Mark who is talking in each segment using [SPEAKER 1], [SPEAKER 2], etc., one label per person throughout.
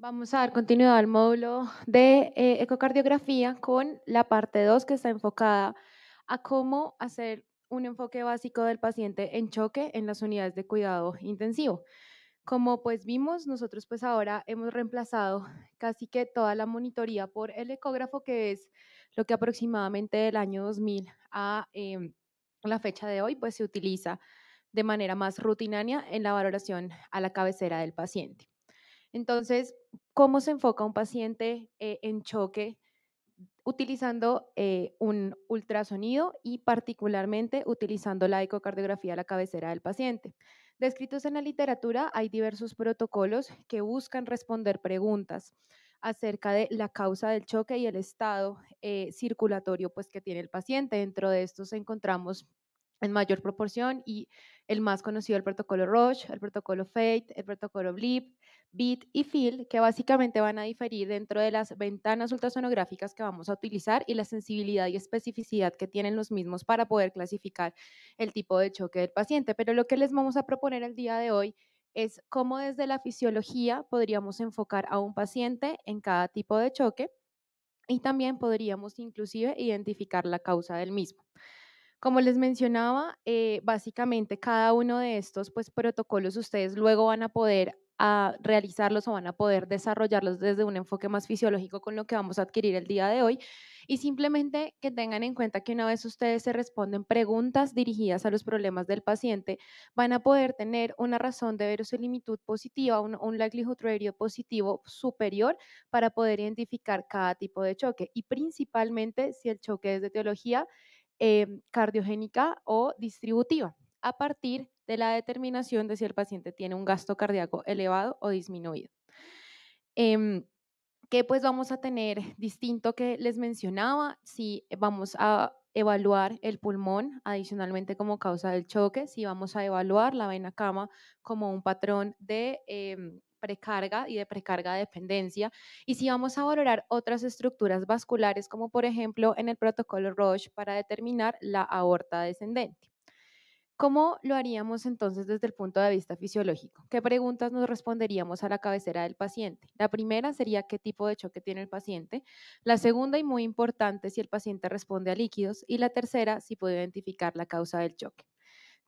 [SPEAKER 1] Vamos a dar continuidad al módulo de eh, ecocardiografía con la parte 2 que está enfocada a cómo hacer un enfoque básico del paciente en choque en las unidades de cuidado intensivo. Como pues vimos, nosotros pues ahora hemos reemplazado casi que toda la monitoría por el ecógrafo, que es lo que aproximadamente del año 2000 a em, la fecha de hoy pues se utiliza de manera más rutinaria en la valoración a la cabecera del paciente. Entonces, ¿cómo se enfoca un paciente eh, en choque? utilizando eh, un ultrasonido y particularmente utilizando la ecocardiografía a la cabecera del paciente. Descritos en la literatura, hay diversos protocolos que buscan responder preguntas acerca de la causa del choque y el estado eh, circulatorio pues, que tiene el paciente. Dentro de estos encontramos en mayor proporción y el más conocido, el protocolo Roche, el protocolo FATE, el protocolo BLIP, BIT y FIL, que básicamente van a diferir dentro de las ventanas ultrasonográficas que vamos a utilizar y la sensibilidad y especificidad que tienen los mismos para poder clasificar el tipo de choque del paciente. Pero lo que les vamos a proponer el día de hoy es cómo desde la fisiología podríamos enfocar a un paciente en cada tipo de choque y también podríamos inclusive identificar la causa del mismo. Como les mencionaba, eh, básicamente cada uno de estos pues, protocolos ustedes luego van a poder ah, realizarlos o van a poder desarrollarlos desde un enfoque más fisiológico con lo que vamos a adquirir el día de hoy. Y simplemente que tengan en cuenta que una vez ustedes se responden preguntas dirigidas a los problemas del paciente, van a poder tener una razón de verosimilitud positiva, un, un likelihood ratio positivo superior para poder identificar cada tipo de choque. Y principalmente si el choque es de teología Em, cardiogénica o distributiva a partir de la determinación de si el paciente tiene un gasto cardíaco elevado o disminuido. Eh, em, que pues vamos a tener distinto que les mencionaba, si vamos a evaluar el pulmón adicionalmente como causa del choque, si vamos a evaluar la vena cama como un patrón de em, precarga y de precarga de dependencia. Y si vamos a valorar otras estructuras vasculares, como por ejemplo en el protocolo Roche para determinar la aorta descendente. ¿Cómo lo haríamos entonces desde el punto de vista fisiológico? ¿Qué preguntas nos responderíamos a la cabecera del paciente? La primera sería qué tipo de choque tiene el paciente, la segunda y muy importante si el paciente responde a líquidos y la tercera si puede identificar la causa del choque.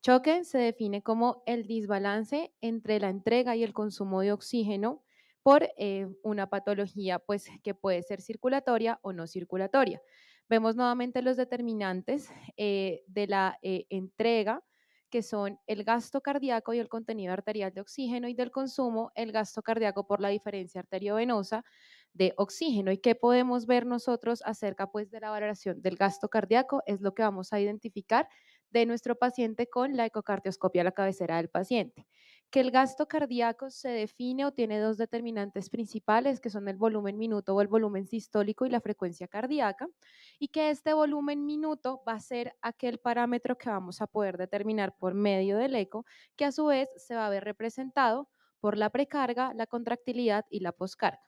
[SPEAKER 1] Choque se define como el desbalance entre la entrega y el consumo de oxígeno por eh, una patología pues, que puede ser circulatoria o no circulatoria. Vemos nuevamente los determinantes eh, de la eh, entrega, que son el gasto cardíaco y el contenido arterial de oxígeno y del consumo, el gasto cardíaco por la diferencia arteriovenosa de oxígeno. ¿Y qué podemos ver nosotros acerca pues, de la valoración del gasto cardíaco? Es lo que vamos a identificar de nuestro paciente con la ecocardioscopia a la cabecera del paciente. Que el gasto cardíaco se define o tiene dos determinantes principales, que son el volumen minuto o el volumen sistólico y la frecuencia cardíaca, y que este volumen minuto va a ser aquel parámetro que vamos a poder determinar por medio del eco, que a su vez se va a ver representado por la precarga, la contractilidad y la poscarga.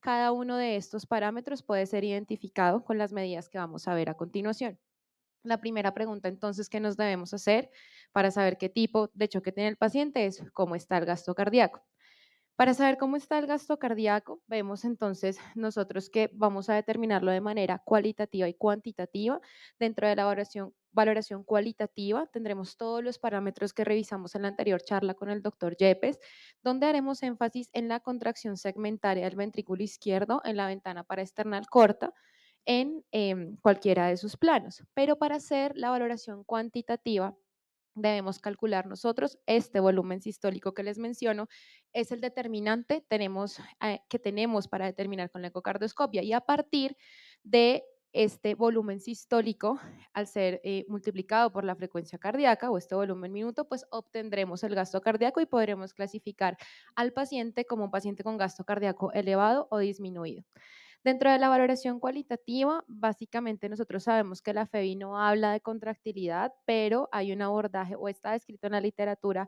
[SPEAKER 1] Cada uno de estos parámetros puede ser identificado con las medidas que vamos a ver a continuación. La primera pregunta entonces que nos debemos hacer para saber qué tipo de choque tiene el paciente es cómo está el gasto cardíaco. Para saber cómo está el gasto cardíaco, vemos entonces nosotros que vamos a determinarlo de manera cualitativa y cuantitativa. Dentro de la valoración, cualitativa tendremos todos los parámetros que revisamos en la anterior charla con el doctor Yepes, donde haremos énfasis en la contracción segmentaria del ventrículo izquierdo en la ventana para corta, en em, cualquiera de sus planos. Pero para hacer la valoración cuantitativa, debemos calcular nosotros este volumen sistólico que les menciono, es el determinante eh, que tenemos para determinar con la ecocardioscopia. Y a partir de este volumen sistólico, al ser eh, multiplicado por la frecuencia cardíaca o este volumen minuto, pues obtendremos el gasto cardíaco y podremos clasificar al paciente como un paciente con gasto cardíaco elevado o disminuido. Dentro de la valoración cualitativa, básicamente nosotros sabemos que la FEBI no habla de contractilidad, pero hay un abordaje o está descrito en la literatura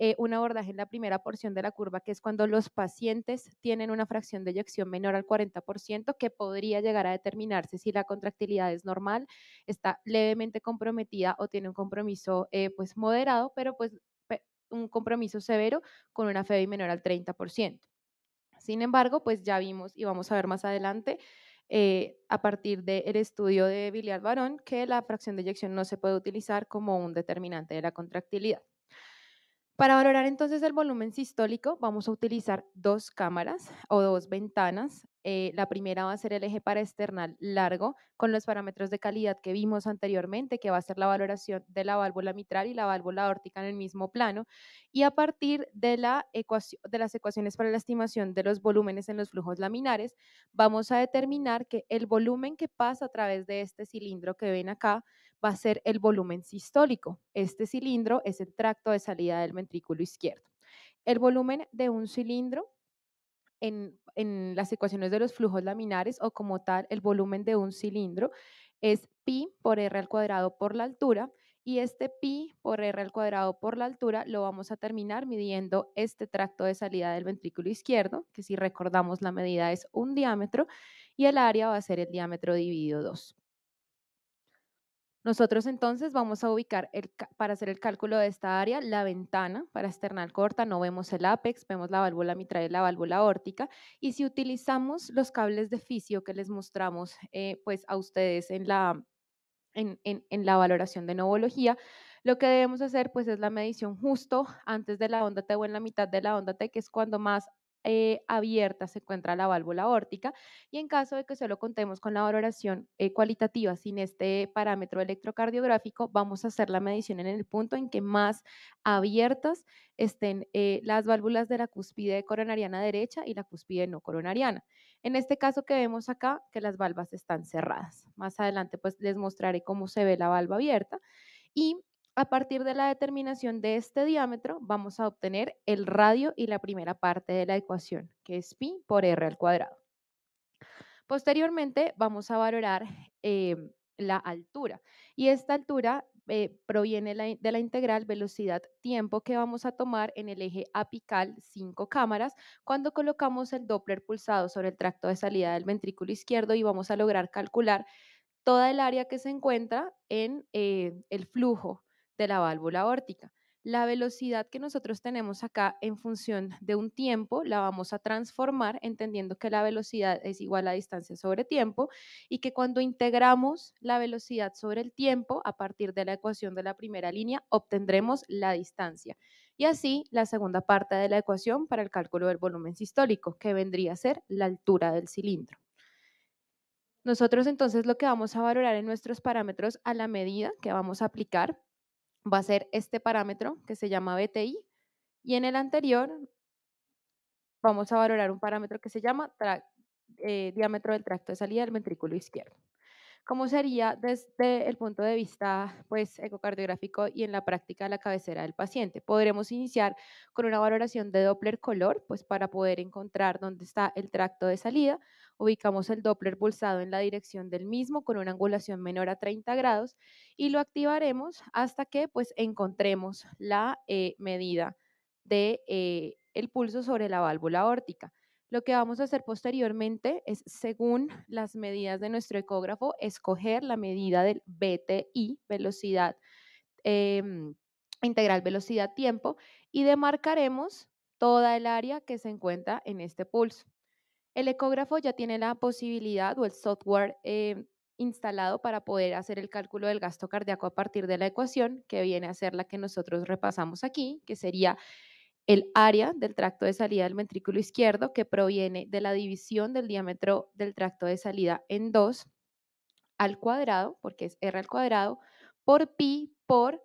[SPEAKER 1] eh, un abordaje en la primera porción de la curva, que es cuando los pacientes tienen una fracción de eyección menor al 40%, que podría llegar a determinarse si la contractilidad es normal, está levemente comprometida o tiene un compromiso eh, pues moderado, pero pues un compromiso severo con una FEBI menor al 30%. Sin embargo, pues ya vimos y vamos a ver más adelante eh, a partir del estudio de Vilial Barón que la fracción de eyección no se puede utilizar como un determinante de la contractilidad. Para valorar entonces el volumen sistólico, vamos a utilizar dos cámaras o dos ventanas. Eh, la primera va a ser el eje paraesternal largo con los parámetros de calidad que vimos anteriormente, que va a ser la valoración de la válvula mitral y la válvula órtica en el mismo plano. Y a partir de las ecuaciones para la estimación de los volúmenes en los flujos laminares, vamos a determinar que el volumen que pasa a través de este cilindro que ven acá va a ser el volumen sistólico. Este cilindro es el tracto de salida del ventrículo izquierdo. El volumen de un cilindro en, las ecuaciones de los flujos laminares o como tal el volumen de un cilindro es pi por r al cuadrado por la altura y este pi por r al cuadrado por la altura lo vamos a terminar midiendo este tracto de salida del ventrículo izquierdo, que si recordamos la medida es un diámetro y el área va a ser el diámetro dividido 2. Nosotros entonces vamos a ubicar el, para hacer el cálculo de esta área la ventana para esternal corta, no vemos el apex, vemos la válvula mitral y la válvula órtica. Y si utilizamos los cables de fisio que les mostramos eh, pues a ustedes en la, en, la valoración de novología, lo que debemos hacer pues es la medición justo antes de la onda T o en la mitad de la onda T, que es cuando más eh, abierta se encuentra la válvula órtica y en caso de que solo contemos con la valoración eh, cualitativa sin este parámetro electrocardiográfico, vamos a hacer la medición en el punto en que más abiertas estén eh, las válvulas de la cúspide coronariana derecha y la cúspide no coronariana. En este caso que vemos acá, que las válvulas están cerradas. Más adelante pues les mostraré cómo se ve la válvula abierta. Y a partir de la determinación de este diámetro, vamos a obtener el radio y la primera parte de la ecuación, que es pi por r al cuadrado. Posteriormente, vamos a valorar em, la altura. Y esta altura eh, proviene de la integral velocidad-tiempo que vamos a tomar en el eje apical 5 cámaras cuando colocamos el Doppler pulsado sobre el tracto de salida del ventrículo izquierdo y vamos a lograr calcular toda el área que se encuentra en eh, el flujo de la válvula órtica. La velocidad que nosotros tenemos acá en función de un tiempo la vamos a transformar entendiendo que la velocidad es igual a distancia sobre tiempo y que cuando integramos la velocidad sobre el tiempo a partir de la ecuación de la primera línea obtendremos la distancia. Y así la segunda parte de la ecuación para el cálculo del volumen sistólico que vendría a ser la altura del cilindro. Nosotros entonces lo que vamos a valorar en nuestros parámetros a la medida que vamos a aplicar va a ser este parámetro que se llama BTI y en el anterior vamos a valorar un parámetro que se llama eh, diámetro del tracto de salida del ventrículo izquierdo. ¿Cómo sería desde el punto de vista pues, ecocardiográfico y en la práctica de la cabecera del paciente? Podremos iniciar con una valoración de Doppler color pues, para poder encontrar dónde está el tracto de salida, ubicamos el Doppler pulsado en la dirección del mismo con una angulación menor a 30 grados y lo activaremos hasta que pues encontremos la eh, medida de eh, el pulso sobre la válvula órtica. Lo que vamos a hacer posteriormente es, según las medidas de nuestro ecógrafo, escoger la medida del BTI, velocidad em, integral, velocidad, tiempo, y demarcaremos toda el área que se encuentra en este pulso. El ecógrafo ya tiene la posibilidad o el software eh, instalado para poder hacer el cálculo del gasto cardíaco a partir de la ecuación, que viene a ser la que nosotros repasamos aquí, que sería el área del tracto de salida del ventrículo izquierdo, que proviene de la división del diámetro del tracto de salida en 2 al cuadrado, porque es R al cuadrado, por pi por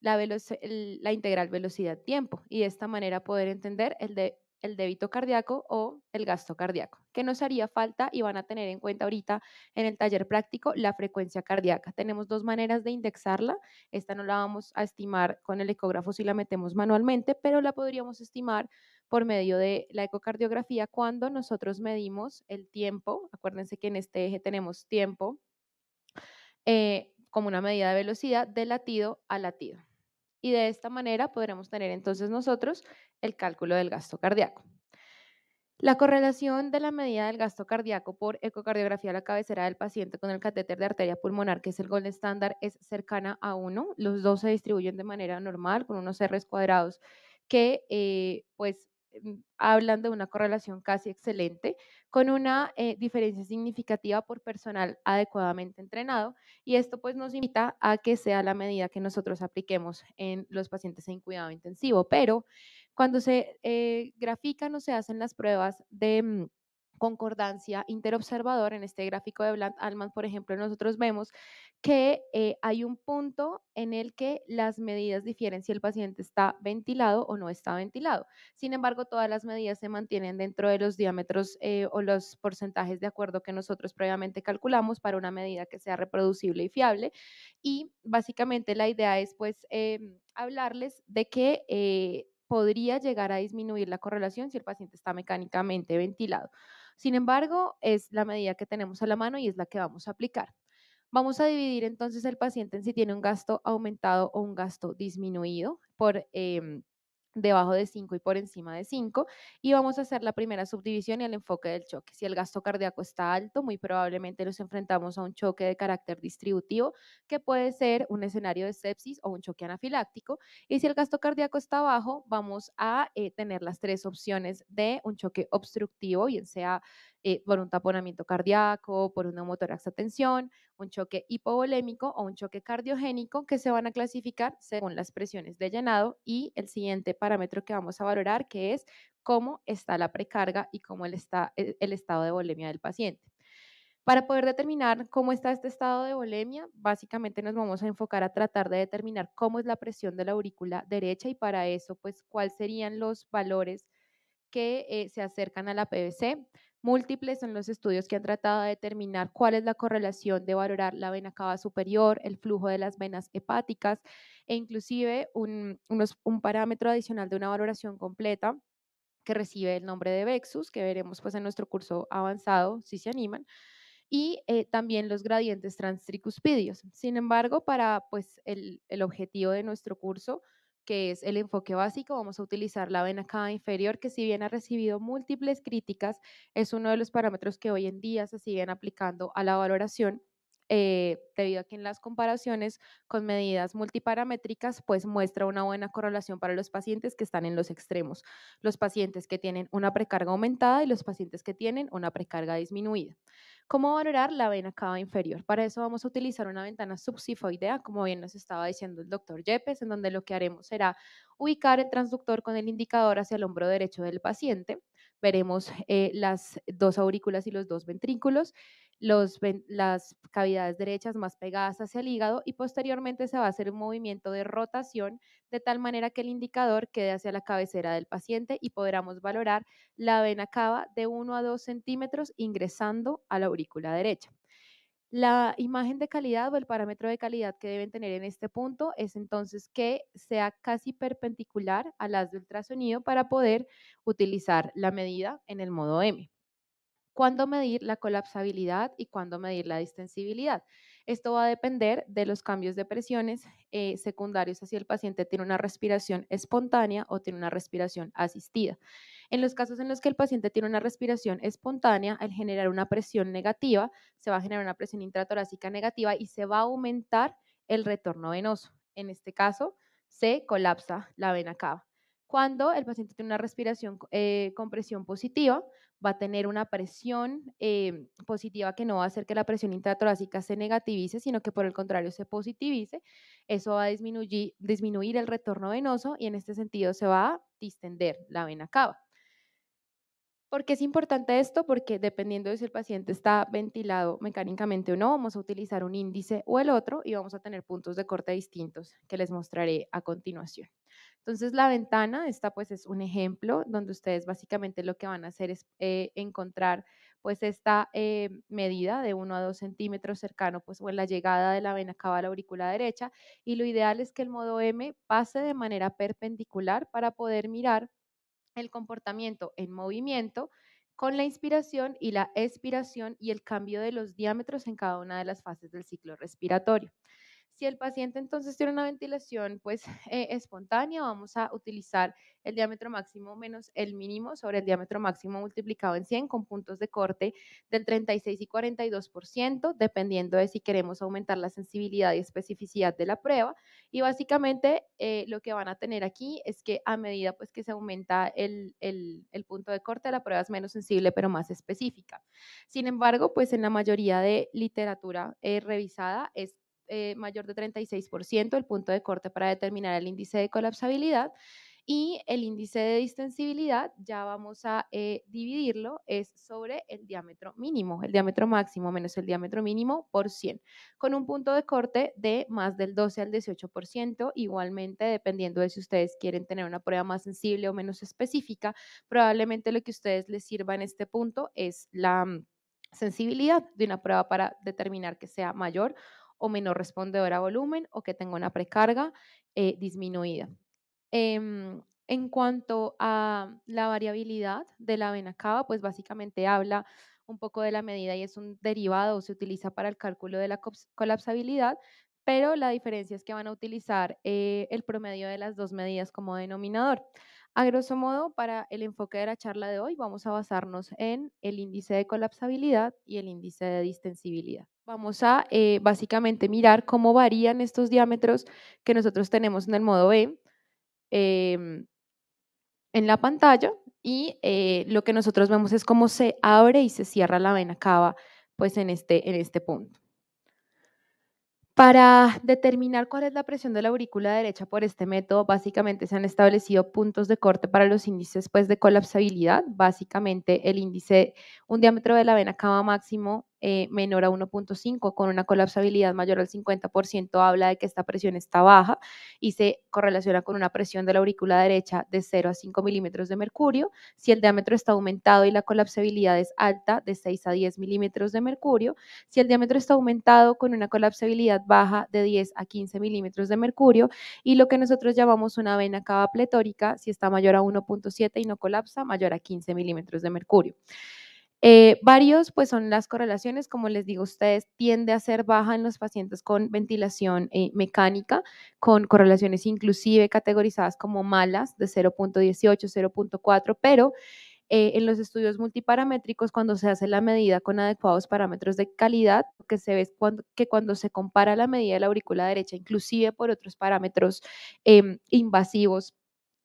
[SPEAKER 1] la, la integral velocidad-tiempo. Y de esta manera poder entender el, de el débito cardíaco o el gasto cardíaco, que nos haría falta y van a tener en cuenta ahorita en el taller práctico la frecuencia cardíaca. Tenemos dos maneras de indexarla. Esta no la vamos a estimar con el ecógrafo si la metemos manualmente, pero la podríamos estimar por medio de la ecocardiografía cuando nosotros medimos el tiempo. Acuérdense que en este eje tenemos tiempo eh, como una medida de velocidad de latido a latido y de esta manera podremos tener entonces nosotros el cálculo del gasto cardíaco. La correlación de la medida del gasto cardíaco por ecocardiografía a la cabecera del paciente con el catéter de arteria pulmonar, que es el gold estándar, es cercana a 1. Los dos se distribuyen de manera normal con unos R cuadrados que eh, pues Em, hablan de una correlación casi excelente, con una eh, diferencia significativa por personal adecuadamente entrenado. Y esto pues nos invita a que sea la medida que nosotros apliquemos en los pacientes en cuidado intensivo. Pero cuando se eh, grafican o se hacen las pruebas de mm, concordancia interobservador, en este gráfico de bland alman por ejemplo, nosotros vemos que eh, hay un punto en el que las medidas difieren si el paciente está ventilado o no está ventilado. Sin embargo, todas las medidas se mantienen dentro de los diámetros eh, o los porcentajes de acuerdo que nosotros previamente calculamos para una medida que sea reproducible y fiable. Y básicamente la idea es pues em, hablarles de que eh, podría llegar a disminuir la correlación si el paciente está mecánicamente ventilado. Sin embargo, es la medida que tenemos a la mano y es la que vamos a aplicar. Vamos a dividir entonces el paciente en si tiene un gasto aumentado o un gasto disminuido por em, debajo de 5 y por encima de 5 y vamos a hacer la primera subdivisión y el enfoque del choque. Si el gasto cardíaco está alto, muy probablemente nos enfrentamos a un choque de carácter distributivo que puede ser un escenario de sepsis o un choque anafiláctico y si el gasto cardíaco está bajo, vamos a eh, tener las tres opciones de un choque obstructivo, bien sea eh, por un taponamiento cardíaco, por una a tensión, un choque hipovolémico o un choque cardiogénico que se van a clasificar según las presiones de llenado y el siguiente parámetro que vamos a valorar que es cómo está la precarga y cómo está, e-, el estado de volemia del paciente. Para poder determinar cómo está este estado de volemia, básicamente nos vamos a enfocar a tratar de determinar cómo es la presión de la aurícula derecha y para eso, pues, cuáles serían los valores que eh, se acercan a la PVC. Múltiples son los estudios que han tratado de determinar cuál es la correlación de valorar la vena cava superior, el flujo de las venas hepáticas e inclusive un, parámetro adicional de una valoración completa que recibe el nombre de Vexus, que veremos pues en nuestro curso avanzado, si se animan, y eh, también los gradientes transtricuspidios. Sin embargo, para pues el objetivo de nuestro curso, que es el enfoque básico, vamos a utilizar la vena cava inferior, que si bien ha recibido múltiples críticas, es uno de los parámetros que hoy en día se siguen aplicando a la valoración eh, debido a que en las comparaciones con medidas multiparamétricas, pues muestra una buena correlación para los pacientes que están en los extremos, los pacientes que tienen una precarga aumentada y los pacientes que tienen una precarga disminuida. ¿Cómo valorar la vena cava inferior? Para eso vamos a utilizar una ventana subsifoidea, como bien nos estaba diciendo el doctor Yepes, en donde lo que haremos será ubicar el transductor con el indicador hacia el hombro derecho del paciente. Veremos eh, las dos aurículas y los dos ventrículos las cavidades derechas más pegadas hacia el hígado y posteriormente se va a hacer un movimiento de rotación de tal manera que el indicador quede hacia la cabecera del paciente y podremos valorar la vena cava de 1 a 2 centímetros ingresando a la aurícula derecha. La imagen de calidad o el parámetro de calidad que deben tener en este punto es entonces que sea casi perpendicular a las de ultrasonido para poder utilizar la medida en el modo M cuándo medir la colapsabilidad y cuándo medir la distensibilidad. Esto va a depender de los cambios de presiones eh, secundarios hacia el paciente tiene una respiración espontánea o tiene una respiración asistida. En los casos en los que el paciente tiene una respiración espontánea, al generar una presión negativa, se va a generar una presión intratorácica negativa y se va a aumentar el retorno venoso. En este caso, se colapsa la vena cava. Cuando el paciente tiene una respiración eh, con presión positiva, va a tener una presión eh, positiva que no va a hacer que la presión intratorácica se negativice, sino que por el contrario se positivice. Eso va a disminuir, disminuir el retorno venoso y en este sentido se va a distender la vena cava. ¿Por qué es importante esto? Porque dependiendo de si el paciente está ventilado mecánicamente o no, vamos a utilizar un índice o el otro y vamos a tener puntos de corte distintos que les mostraré a continuación. Entonces, la ventana, esta pues es un ejemplo donde ustedes básicamente lo que van a hacer es eh, encontrar pues esta eh, medida de 1 a 2 centímetros cercano pues o en la llegada de la vena cava a la aurícula derecha y lo ideal es que el modo M pase de manera perpendicular para poder mirar el comportamiento en movimiento con la inspiración y la expiración y el cambio de los diámetros en cada una de las fases del ciclo respiratorio. Si el paciente entonces tiene una ventilación pues eh, espontánea, vamos a utilizar el diámetro máximo menos el mínimo sobre el diámetro máximo multiplicado en 100 con puntos de corte del 36 y 42%, dependiendo de si queremos aumentar la sensibilidad y especificidad de la prueba. Y básicamente eh, lo que van a tener aquí es que a medida pues que se aumenta el, punto de corte, la prueba es menos sensible pero más específica. Sin embargo, pues en la mayoría de literatura eh, revisada es eh, mayor de 36%, el punto de corte para determinar el índice de colapsabilidad. Y el índice de distensibilidad, ya vamos a eh, dividirlo, es sobre el diámetro mínimo, el diámetro máximo menos el diámetro mínimo por 100, con un punto de corte de más del 12 al 18%, igualmente dependiendo de si ustedes quieren tener una prueba más sensible o menos específica, probablemente lo que a ustedes les sirva en este punto es la mm, sensibilidad de una prueba para determinar que sea mayor o menos respondedor a volumen o que tenga una precarga eh, disminuida. Em, en cuanto a la variabilidad de la vena cava, pues básicamente habla un poco de la medida y es un derivado, se utiliza para el cálculo de la colapsabilidad, pero la diferencia es que van a utilizar eh, el promedio de las dos medidas como denominador. A grosso modo, para el enfoque de la charla de hoy, vamos a basarnos en el índice de colapsabilidad y el índice de distensibilidad vamos a eh, básicamente mirar cómo varían estos diámetros que nosotros tenemos en el modo B e, em, en la pantalla y eh, lo que nosotros vemos es cómo se abre y se cierra la vena cava pues en este, en este punto. Para determinar cuál es la presión de la aurícula derecha por este método, básicamente se han establecido puntos de corte para los índices pues, de colapsabilidad. Básicamente el índice, un diámetro de la vena cava máximo eh, menor a 1.5, con una colapsabilidad mayor al 50%, habla de que esta presión está baja y se correlaciona con una presión de la aurícula derecha de 0 a 5 milímetros de mercurio. Si el diámetro está aumentado y la colapsabilidad es alta, de 6 a 10 milímetros de mercurio. Si el diámetro está aumentado con una colapsabilidad baja de 10 a 15 milímetros de mercurio. Y lo que nosotros llamamos una vena cava pletórica, si está mayor a 1.7 y no colapsa, mayor a 15 milímetros de mercurio. Eh, varios, pues son las correlaciones, como les digo, ustedes tiende a ser baja en los pacientes con ventilación eh, mecánica, con correlaciones inclusive categorizadas como malas de 0.18, 0.4, pero eh, en los estudios multiparamétricos, cuando se hace la medida con adecuados parámetros de calidad, que se ve cuando, que cuando se compara la medida de la aurícula derecha, inclusive por otros parámetros em, invasivos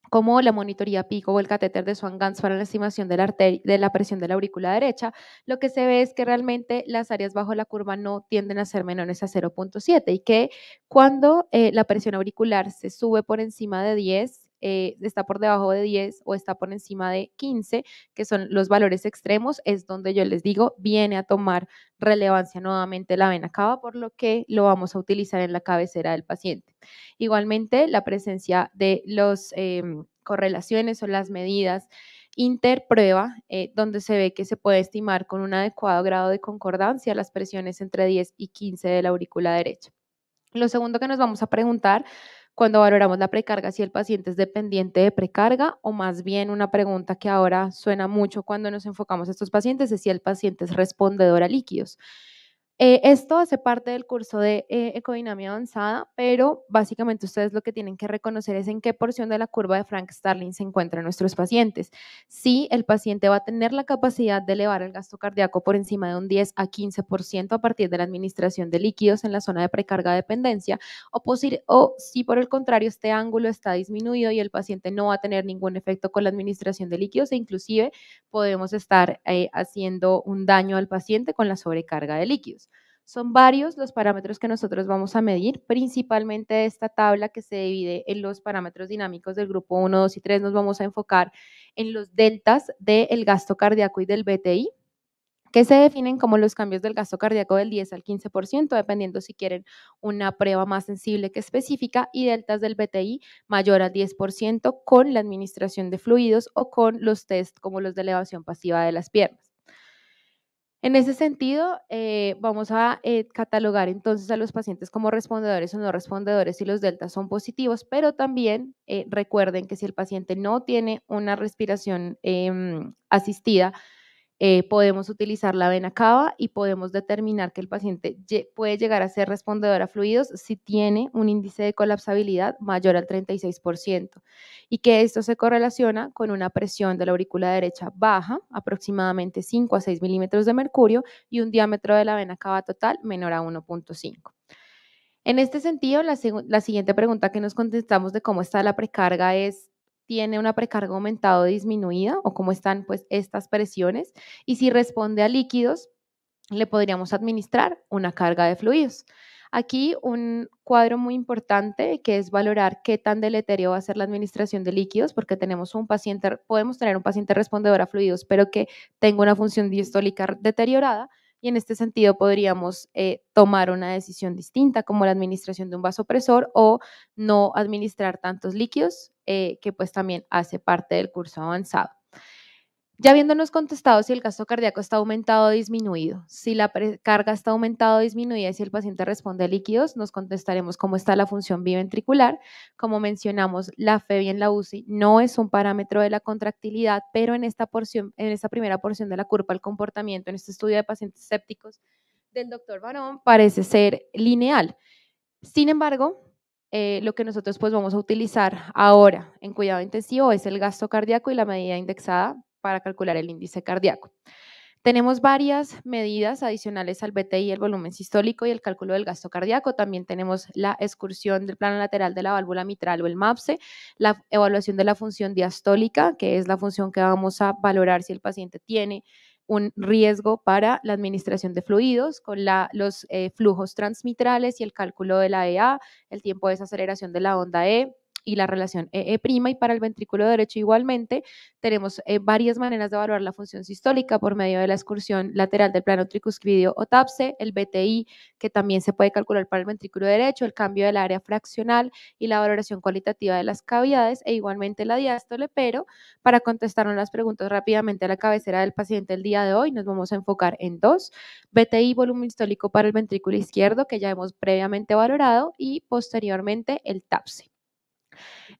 [SPEAKER 1] como la monitoría pico o el catéter de Swan-Ganz para la estimación de la, presión de la aurícula derecha, lo que se ve es que realmente las áreas bajo la curva no tienden a ser menores a 0.7 y que cuando eh, la presión auricular se sube por encima de 10, eh, está por debajo de 10 o está por encima de 15, que son los valores extremos, es donde yo les digo, viene a tomar relevancia nuevamente la vena cava, por lo que lo vamos a utilizar en la cabecera del paciente. Igualmente, la presencia de las em, correlaciones o las medidas interprueba, eh, donde se ve que se puede estimar con un adecuado grado de concordancia las presiones entre 10 y 15 de la aurícula derecha. Lo segundo que nos vamos a preguntar cuando valoramos la precarga, si el paciente es dependiente de precarga o más bien una pregunta que ahora suena mucho cuando nos enfocamos a estos pacientes es si el paciente es respondedor a líquidos. Eh, esto hace parte del curso de eh, ecodinamia avanzada, pero básicamente ustedes lo que tienen que reconocer es en qué porción de la curva de Frank Starling se encuentran nuestros pacientes. Si el paciente va a tener la capacidad de elevar el gasto cardíaco por encima de un 10 a 15% a partir de la administración de líquidos en la zona de precarga de dependencia, o, o si por el contrario este ángulo está disminuido y el paciente no va a tener ningún efecto con la administración de líquidos e inclusive podemos estar eh, haciendo un daño al paciente con la sobrecarga de líquidos. Son varios los parámetros que nosotros vamos a medir, principalmente esta tabla que se divide en los parámetros dinámicos del grupo 1, 2 y 3. Nos vamos a enfocar en los deltas del gasto cardíaco y del BTI, que se definen como los cambios del gasto cardíaco del 10 al 15%, dependiendo si quieren una prueba más sensible que específica, y deltas del BTI mayor al 10% con la administración de fluidos o con los test como los de elevación pasiva de las piernas. En ese sentido, eh, vamos a eh, catalogar entonces a los pacientes como respondedores o no respondedores si los deltas son positivos, pero también eh, recuerden que si el paciente no tiene una respiración em, asistida, eh, podemos utilizar la vena cava y podemos determinar que el paciente puede llegar a ser respondedor a fluidos si tiene un índice de colapsabilidad mayor al 36% y que esto se correlaciona con una presión de la aurícula derecha baja, aproximadamente 5 a 6 milímetros de mercurio y un diámetro de la vena cava total menor a 1.5. En este sentido, la siguiente pregunta que nos contestamos de cómo está la precarga es tiene una precarga aumentada o disminuida o cómo están pues estas presiones y si responde a líquidos le podríamos administrar una carga de fluidos. Aquí un cuadro muy importante que es valorar qué tan deleterio va a ser la administración de líquidos porque tenemos un paciente podemos tener un paciente respondedor a fluidos pero que tenga una función diastólica deteriorada y en este sentido podríamos eh, tomar una decisión distinta como la administración de un vasopresor o no administrar tantos líquidos eh, que pues también hace parte del curso avanzado. Ya habiéndonos contestado si el gasto cardíaco está aumentado o disminuido, si la carga está aumentada o disminuida y si el paciente responde a líquidos, nos contestaremos cómo está la función biventricular. Como mencionamos, la FEBI en la UCI no es un parámetro de la contractilidad, pero en esta, porción, en esta primera porción de la curva el comportamiento, en este estudio de pacientes sépticos del doctor Barón, parece ser lineal. Sin embargo, eh, lo que nosotros pues vamos a utilizar ahora en cuidado intensivo es el gasto cardíaco y la medida indexada para calcular el índice cardíaco. Tenemos varias medidas adicionales al BTI, el volumen sistólico y el cálculo del gasto cardíaco. También tenemos la excursión del plano lateral de la válvula mitral o el MAPSE, la evaluación de la función diastólica, que es la función que vamos a valorar si el paciente tiene un riesgo para la administración de fluidos con la, los eh, flujos transmitrales y el cálculo de la EA, el tiempo de desaceleración de la onda E, y la relación EE'. E y para el ventrículo derecho igualmente tenemos eh, varias maneras de evaluar la función sistólica por medio de la excursión lateral del plano tricuspidio o TAPSE, el BTI, que también se puede calcular para el ventrículo derecho, el cambio del área fraccional y la valoración cualitativa de las cavidades e igualmente la diástole, pero para contestar las preguntas rápidamente a la cabecera del paciente el día de hoy, nos vamos a enfocar en dos, BTI, volumen histólico para el ventrículo izquierdo, que ya hemos previamente valorado, y posteriormente el TAPSE.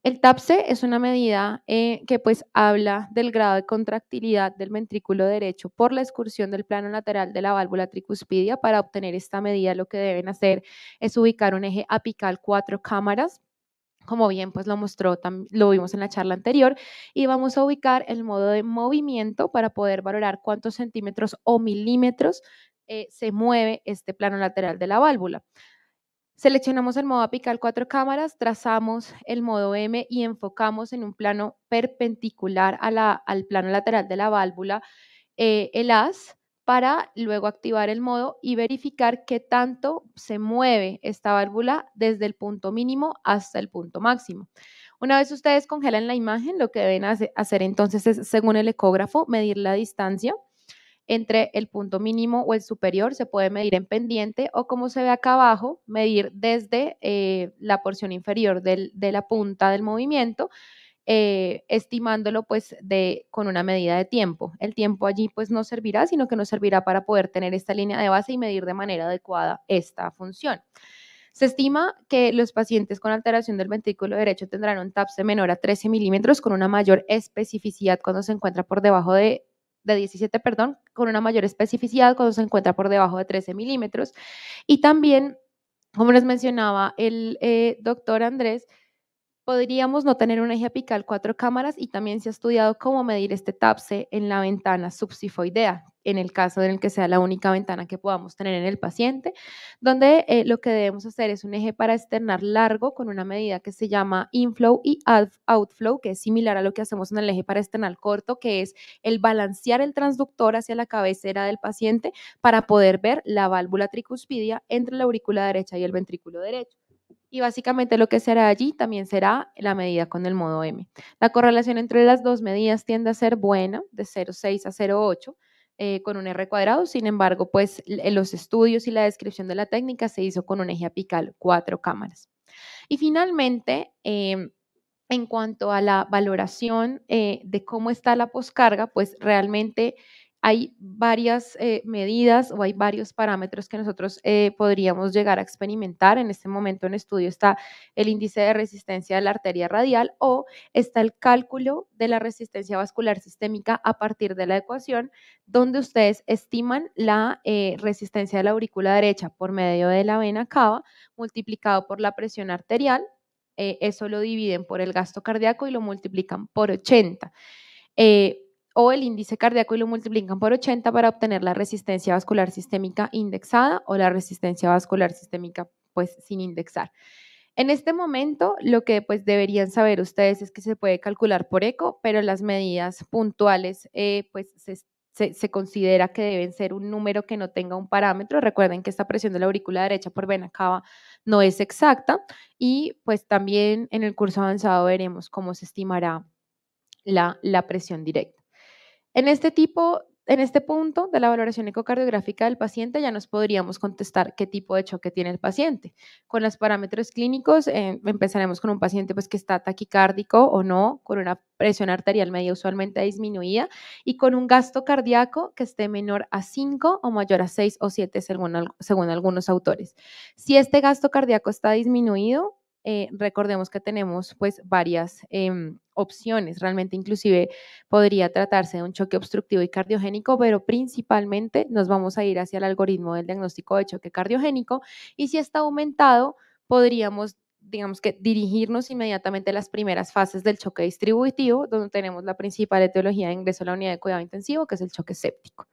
[SPEAKER 1] El TAPSE es una medida eh, que pues habla del grado de contractilidad del ventrículo derecho por la excursión del plano lateral de la válvula tricuspidia. Para obtener esta medida lo que deben hacer es ubicar un eje apical cuatro cámaras como bien pues lo mostró, lo vimos en la charla anterior, y vamos a ubicar el modo de movimiento para poder valorar cuántos centímetros o milímetros eh, se mueve este plano lateral de la válvula. Seleccionamos el modo apical cuatro cámaras, trazamos el modo M y enfocamos en un plano perpendicular al plano lateral de la válvula eh, el haz para luego activar el modo y verificar qué tanto se mueve esta válvula desde el punto mínimo hasta el punto máximo. Una vez ustedes congelan la imagen, lo que deben hacer entonces es, según el ecógrafo, medir la distancia entre el punto mínimo o el superior, se puede medir en pendiente o como se ve acá abajo, medir desde eh, la porción inferior de la punta del movimiento, eh, estimándolo pues de, con una medida de tiempo. El tiempo allí pues no servirá, sino que nos servirá para poder tener esta línea de base y medir de manera adecuada esta función. Se estima que los pacientes con alteración del ventrículo derecho tendrán un de menor a 13 milímetros con una mayor especificidad cuando se encuentra por debajo de de 17, perdón, con una mayor especificidad cuando se encuentra por debajo de 13 milímetros. Y también, como les mencionaba el eh, doctor Andrés, Podríamos no tener un eje apical cuatro cámaras y también se ha estudiado cómo medir este TAPSE en la ventana subsifoidea, en el caso en el que sea la única ventana que podamos tener en el paciente, donde eh, lo que debemos hacer es un eje para externar largo con una medida que se llama inflow y outflow, que es similar a lo que hacemos en el eje para corto, que es el balancear el transductor hacia la cabecera del paciente para poder ver la válvula tricuspidia entre la aurícula derecha y el ventrículo derecho y básicamente lo que será allí también será la medida con el modo M. La correlación entre las dos medidas tiende a ser buena, de 0,6 a 0,8, eh, con un R cuadrado, sin embargo, pues los estudios y la descripción de la técnica se hizo con un eje apical, cuatro cámaras. Y finalmente, em, en cuanto a la valoración eh, de cómo está la poscarga, pues realmente hay varias eh, medidas o hay varios parámetros que nosotros eh, podríamos llegar a experimentar. En este momento en estudio está el índice de resistencia de la arteria radial o está el cálculo de la resistencia vascular sistémica a partir de la ecuación, donde ustedes estiman la eh, resistencia de la aurícula derecha por medio de la vena cava multiplicado por la presión arterial. eso lo dividen por el gasto cardíaco y lo multiplican por 80 o el índice cardíaco y lo multiplican por 80 para obtener la resistencia vascular sistémica indexada o la resistencia vascular sistémica pues sin indexar. En este momento, lo que pues deberían saber ustedes es que se puede calcular por eco, pero las medidas puntuales eh, pues se, considera que deben ser un número que no tenga un parámetro. Recuerden que esta presión de la aurícula derecha por vena cava no es exacta y pues también en el curso avanzado veremos cómo se estimará la presión directa. En este tipo, en este punto de la valoración ecocardiográfica del paciente ya nos podríamos contestar qué tipo de choque tiene el paciente. Con los parámetros clínicos eh, empezaremos con un paciente pues, que está taquicárdico o no, con una presión arterial media usualmente disminuida y con un gasto cardíaco que esté menor a 5 o mayor a 6 o 7 según algunos autores. Si este gasto cardíaco está disminuido, eh, recordemos que tenemos pues varias em, opciones. Realmente inclusive podría tratarse de un choque obstructivo y cardiogénico, pero principalmente nos vamos a ir hacia el algoritmo del diagnóstico de choque cardiogénico y si está aumentado, podríamos digamos que dirigirnos inmediatamente a las primeras fases del choque distributivo, donde tenemos la principal etiología de ingreso a la unidad de cuidado intensivo, que es el choque séptico.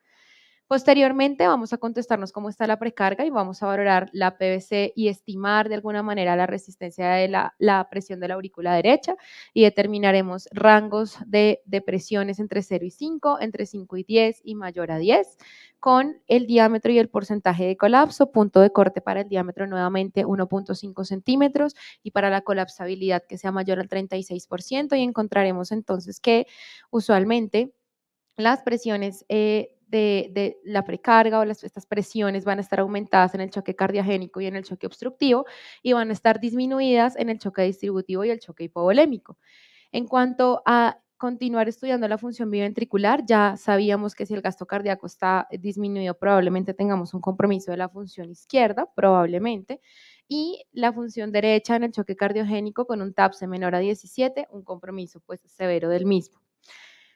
[SPEAKER 1] Posteriormente vamos a contestarnos cómo está la precarga y vamos a valorar la PVC y estimar de alguna manera la resistencia de la, presión de la aurícula derecha y determinaremos rangos de, presiones entre 0 y 5, entre 5 y 10 y mayor a 10 con el diámetro y el porcentaje de colapso, punto de corte para el diámetro nuevamente 1.5 centímetros y para la colapsabilidad que sea mayor al 36% y encontraremos entonces que usualmente las presiones eh, de, la precarga o las, estas presiones van a estar aumentadas en el choque cardiogénico y en el choque obstructivo y van a estar disminuidas en el choque distributivo y el choque hipovolémico. En cuanto a continuar estudiando la función biventricular, ya sabíamos que si el gasto cardíaco está eh, disminuido, probablemente tengamos un compromiso de la función izquierda, probablemente, y la función derecha en el choque cardiogénico con un TAPSE menor a 17, un compromiso pues severo del mismo.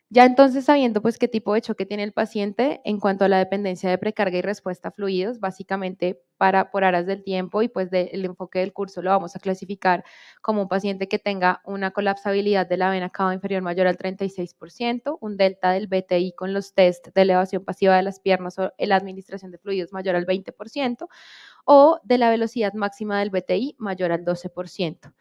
[SPEAKER 1] Ya entonces, sabiendo pues qué tipo de choque tiene el paciente en cuanto a la dependencia de precarga y respuesta a fluidos, básicamente para por aras del tiempo y pues del enfoque del curso lo vamos a clasificar como un paciente que tenga una colapsabilidad de la vena cava inferior mayor al 36%, un delta del BTI con los test de elevación pasiva de las piernas o la administración de fluidos mayor al 20% o de la velocidad máxima del BTI mayor al 12%.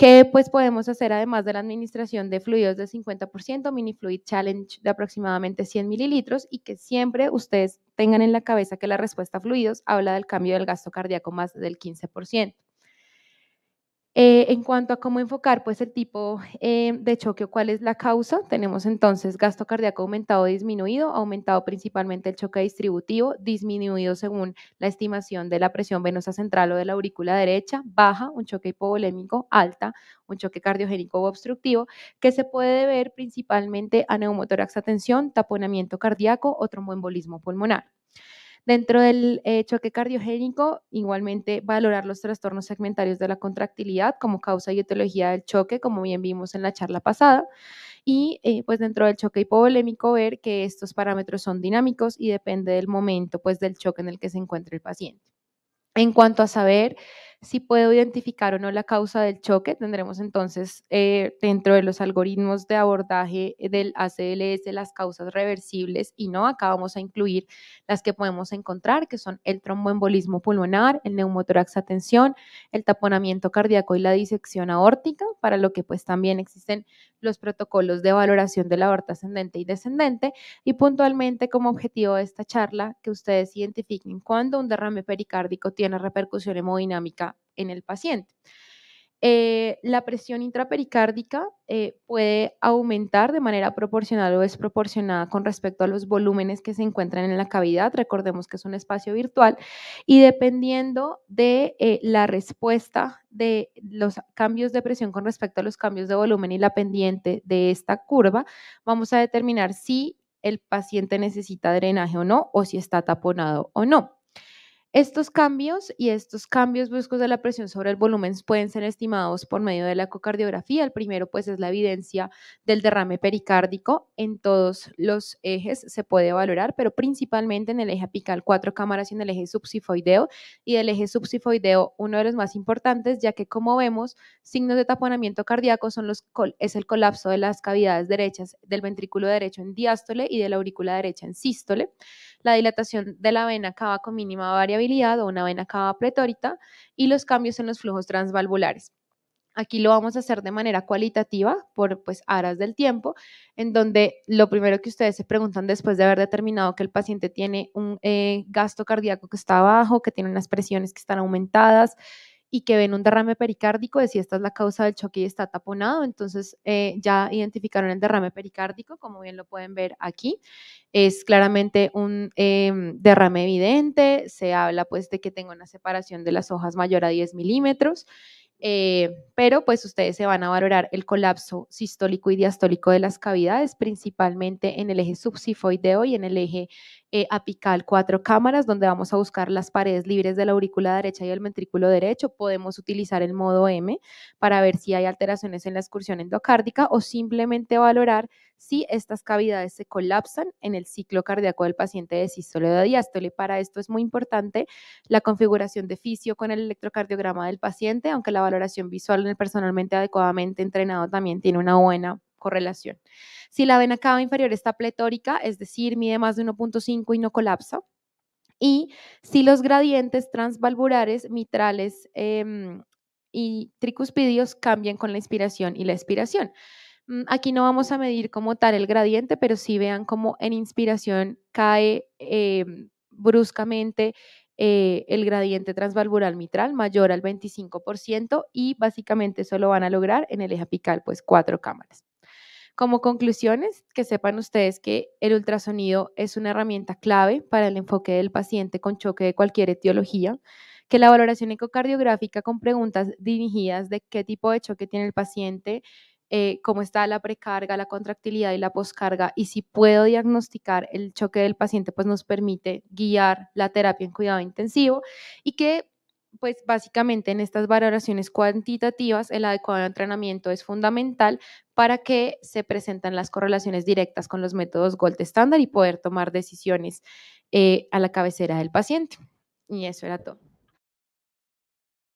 [SPEAKER 1] ¿Qué pues podemos hacer además de la administración de fluidos de 50%, mini fluid challenge de aproximadamente 100 mililitros y que siempre ustedes tengan en la cabeza que la respuesta a fluidos habla del cambio del gasto cardíaco más del 15%. Eh, en cuanto a cómo enfocar pues, el tipo eh, de choque o cuál es la causa, tenemos entonces gasto cardíaco aumentado o disminuido, aumentado principalmente el choque distributivo, disminuido según la estimación de la presión venosa central o de la aurícula derecha, baja, un choque hipovolémico, alta, un choque cardiogénico o obstructivo, que se puede deber principalmente a neumotórax atención, taponamiento cardíaco o tromboembolismo pulmonar. Dentro del eh, choque cardiogénico, igualmente valorar los trastornos segmentarios de la contractilidad como causa y etiología del choque, como bien vimos en la charla pasada. Y eh, pues dentro del choque hipovolémico, ver que estos parámetros son dinámicos y depende del momento pues del choque en el que se encuentre el paciente. En cuanto a saber si puedo identificar o no la causa del choque, tendremos entonces eh, dentro de los algoritmos de abordaje eh, del ACLS las causas reversibles y no, acá vamos a incluir las que podemos encontrar, que son el tromboembolismo pulmonar, el neumotórax a tensión, el taponamiento cardíaco y la disección aórtica, para lo que pues también existen los protocolos de valoración de la aorta ascendente y descendente y puntualmente como objetivo de esta charla que ustedes identifiquen cuándo un derrame pericárdico tiene repercusión hemodinámica en el paciente. Eh, la presión intrapericárdica eh, puede aumentar de manera proporcional o desproporcionada con respecto a los volúmenes que se encuentran en la cavidad. Recordemos que es un espacio virtual y dependiendo de eh, la respuesta de los cambios de presión con respecto a los cambios de volumen y la pendiente de esta curva, vamos a determinar si el paciente necesita drenaje o no o si está taponado o no. Estos cambios y estos cambios bruscos de la presión sobre el volumen pueden ser estimados por medio de la ecocardiografía. El primero, pues, es la evidencia del derrame pericárdico. En todos los ejes se puede valorar, pero principalmente en el eje apical cuatro cámaras y en el eje subsifoideo. Y el eje subsifoideo, uno de los más importantes, ya que como vemos, signos de taponamiento cardíaco son los es el colapso de las cavidades derechas del ventrículo derecho en diástole y de la aurícula derecha en sístole. La dilatación de la vena cava con mínima variabilidad o una vena cava pretorita y los cambios en los flujos transvalvulares. Aquí lo vamos a hacer de manera cualitativa por pues aras del tiempo, en donde lo primero que ustedes se preguntan después de haber determinado que el paciente tiene un eh, gasto cardíaco que está bajo, que tiene unas presiones que están aumentadas, y que ven un derrame pericárdico de si esta es la causa del choque y está taponado. Entonces eh, ya identificaron el derrame pericárdico, como bien lo pueden ver aquí. Es claramente un em, derrame evidente, se habla pues de que tenga una separación de las hojas mayor a 10 milímetros. Eh, pero pues ustedes se van a valorar el colapso sistólico y diastólico de las cavidades, principalmente en el eje subsifoideo y en el eje eh, apical cuatro cámaras, donde vamos a buscar las paredes libres de la aurícula derecha y el ventrículo derecho. Podemos utilizar el modo M para ver si hay alteraciones en la excursión endocárdica o simplemente valorar si estas cavidades se colapsan en el ciclo cardíaco del paciente de sístole o de diástole. Para esto es muy importante la configuración de fisio con el electrocardiograma del paciente, aunque la valoración visual en el personalmente adecuadamente entrenado también tiene una buena correlación. Si la vena cava inferior está pletórica, es decir, mide más de 1.5 y no colapsa, y si los gradientes transvalvulares, mitrales em, y tricuspidios cambian con la inspiración y la expiración. Mm, aquí no vamos a medir como tal el gradiente, pero sí vean cómo en inspiración cae em, bruscamente eh, el gradiente transvalvular mitral mayor al 25% y básicamente eso lo van a lograr en el eje apical, pues cuatro cámaras. Como conclusiones, que sepan ustedes que el ultrasonido es una herramienta clave para el enfoque del paciente con choque de cualquier etiología, que la valoración ecocardiográfica con preguntas dirigidas de qué tipo de choque tiene el paciente, eh, cómo está la precarga, la contractilidad y la poscarga, y si puedo diagnosticar el choque del paciente, pues nos permite guiar la terapia en cuidado intensivo y que pues básicamente en estas valoraciones cuantitativas el adecuado entrenamiento es fundamental para que se presenten las correlaciones directas con los métodos Gold estándar y poder tomar decisiones eh, a la cabecera del paciente. Y eso era todo.